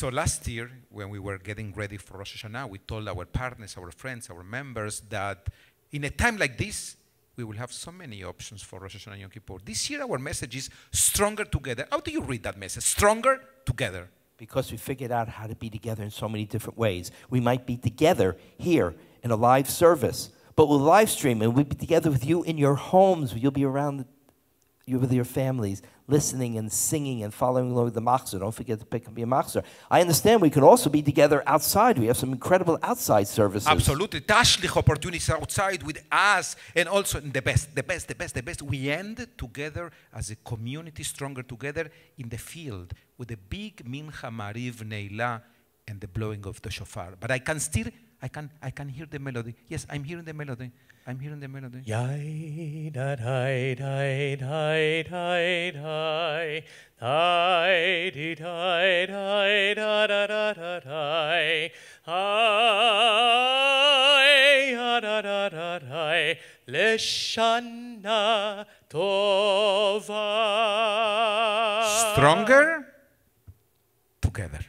So last year, when we were getting ready for Rosh Hashanah, we told our partners, our friends, our members that in a time like this, we will have so many options for Rosh Hashanah and Yom Kippur. This year, our message is stronger together. How do you read that message? Stronger together. Because we figured out how to be together in so many different ways. We might be together here in a live service, but we'll live stream and we'll be together with you in your homes. You'll be around you with your families, listening and singing and following along with the machzor. Don't forget to pick up your machzor. I understand we could also be together outside. We have some incredible outside services. Absolutely. Tashlich opportunities outside with us and also the best, the best, the best, the best. We end together as a community, stronger together in the field with a big mincha mariv neila and the blowing of the shofar. But I can still I can, I can hear the melody. Yes, I'm hearing the melody. I'm hearing the melody. Yai da dai dai dai dai dai dai di dai dai da da da da dai ai da da da dai leshana tova. Stronger together.